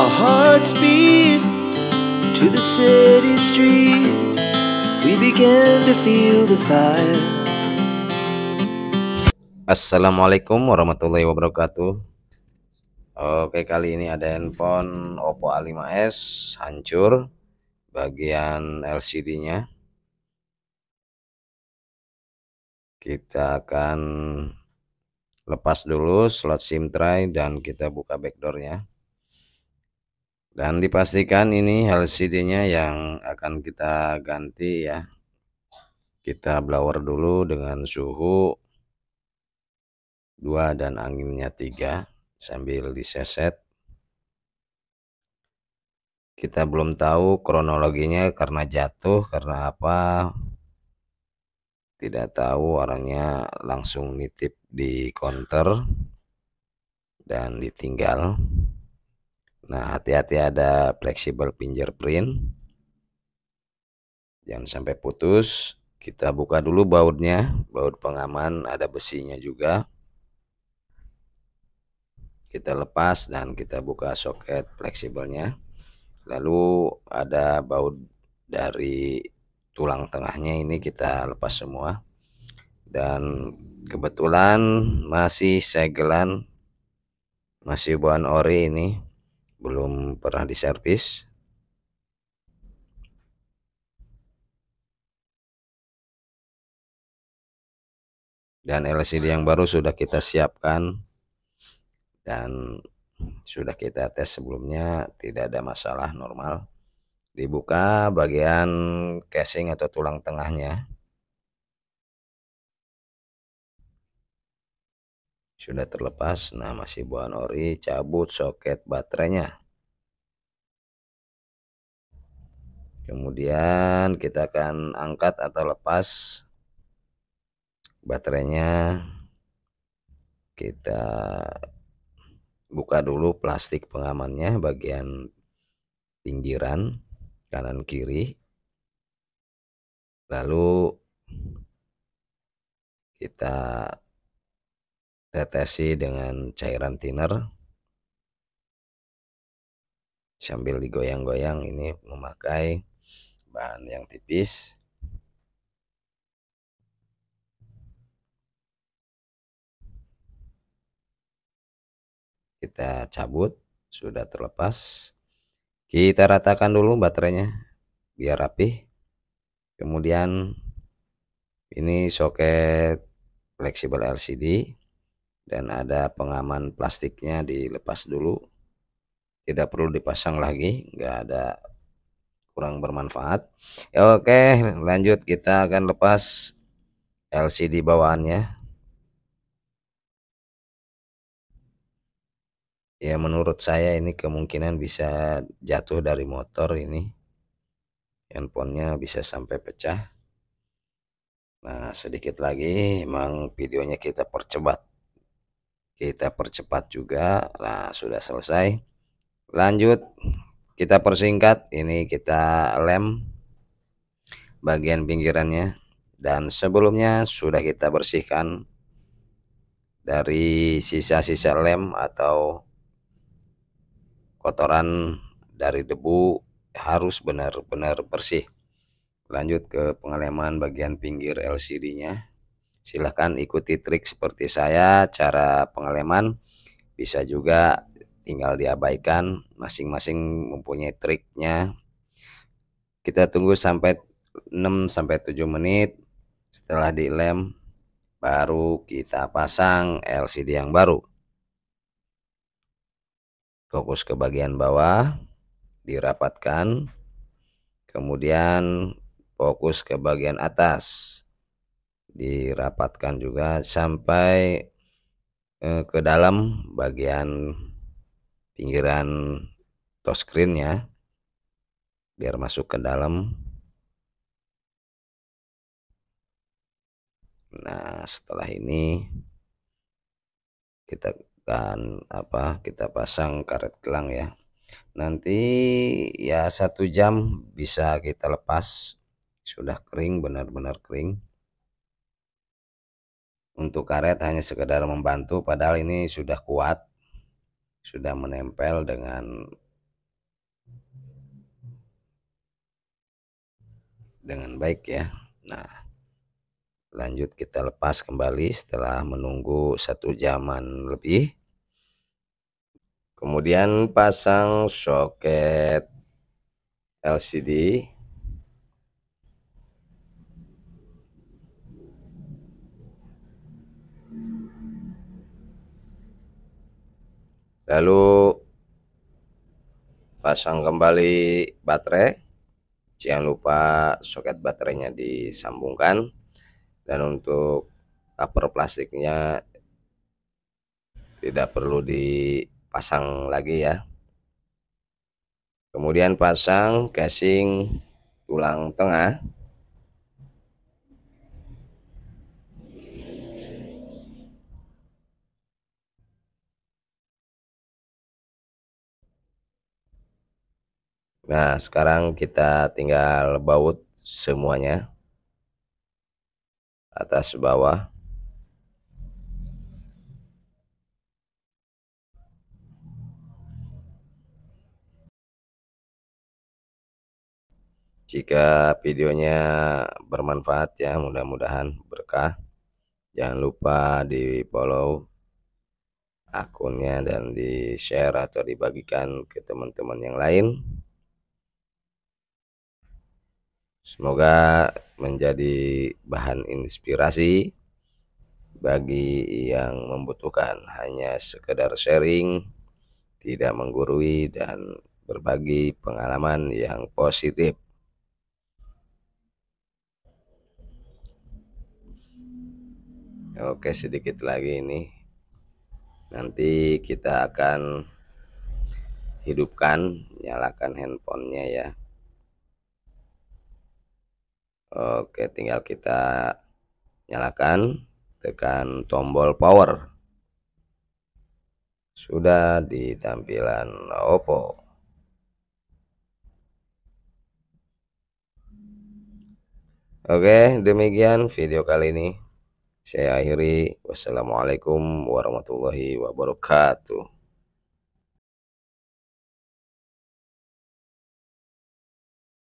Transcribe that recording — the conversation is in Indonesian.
Our hearts beat to the city streets. We began to feel the fire. Assalamualaikum warahmatullahi wabarakatuh. Oke, kali ini ada handphone Oppo A5s hancur bagian LCD-nya. Kita akan lepas dulu slot SIM tray dan kita buka backdoor nya dan dipastikan ini LCD-nya yang akan kita ganti ya kita blower dulu dengan suhu 2 dan anginnya 3 sambil diseset kita belum tahu kronologinya karena jatuh karena apa tidak tahu orangnya langsung nitip di counter dan ditinggal Nah, hati-hati ada flexible fingerprint. Jangan sampai putus. Kita buka dulu bautnya, baut pengaman ada besinya juga. Kita lepas dan kita buka soket fleksibelnya. Lalu ada baut dari tulang tengahnya ini kita lepas semua. Dan kebetulan masih segelan masih bahan ori ini belum pernah diservis dan LCD yang baru sudah kita siapkan dan sudah kita tes sebelumnya tidak ada masalah normal dibuka bagian casing atau tulang tengahnya sudah terlepas nah masih buah ori cabut soket baterainya kemudian kita akan angkat atau lepas baterainya kita buka dulu plastik pengamannya bagian pinggiran kanan kiri lalu kita tetesi dengan cairan thinner sambil digoyang-goyang ini memakai bahan yang tipis kita cabut sudah terlepas kita ratakan dulu baterainya biar rapi kemudian ini soket fleksibel LCD dan ada pengaman plastiknya dilepas dulu tidak perlu dipasang lagi nggak ada kurang bermanfaat ya, oke lanjut kita akan lepas LCD bawaannya ya menurut saya ini kemungkinan bisa jatuh dari motor ini handphonenya bisa sampai pecah nah sedikit lagi emang videonya kita percepat kita percepat juga nah sudah selesai lanjut kita persingkat ini kita lem bagian pinggirannya dan sebelumnya sudah kita bersihkan dari sisa-sisa lem atau kotoran dari debu harus benar-benar bersih lanjut ke pengeleman bagian pinggir LCD nya silahkan ikuti trik seperti saya cara pengeleman bisa juga tinggal diabaikan masing-masing mempunyai triknya kita tunggu sampai 6 sampai 7 menit setelah dilem baru kita pasang LCD yang baru fokus ke bagian bawah dirapatkan kemudian fokus ke bagian atas dirapatkan juga sampai eh, ke dalam bagian pinggiran touchscreen ya biar masuk ke dalam nah setelah ini kita akan apa kita pasang karet gelang ya nanti ya satu jam bisa kita lepas sudah kering benar-benar kering untuk karet hanya sekedar membantu padahal ini sudah kuat, sudah menempel dengan dengan baik ya. Nah, lanjut kita lepas kembali setelah menunggu satu jaman lebih. Kemudian pasang soket LCD lalu pasang kembali baterai jangan lupa soket baterainya disambungkan dan untuk cover plastiknya tidak perlu dipasang lagi ya kemudian pasang casing tulang tengah Nah, sekarang kita tinggal baut semuanya. Atas bawah. Jika videonya bermanfaat ya, mudah-mudahan berkah. Jangan lupa di follow akunnya dan di share atau dibagikan ke teman-teman yang lain. Semoga menjadi bahan inspirasi bagi yang membutuhkan hanya sekedar sharing, tidak menggurui dan berbagi pengalaman yang positif. Oke, sedikit lagi ini. Nanti kita akan hidupkan, nyalakan handphonenya ya. Oke, tinggal kita nyalakan, tekan tombol power. Sudah di tampilan Oppo. Oke, demikian video kali ini. Saya akhiri. Wassalamualaikum warahmatullahi wabarakatuh.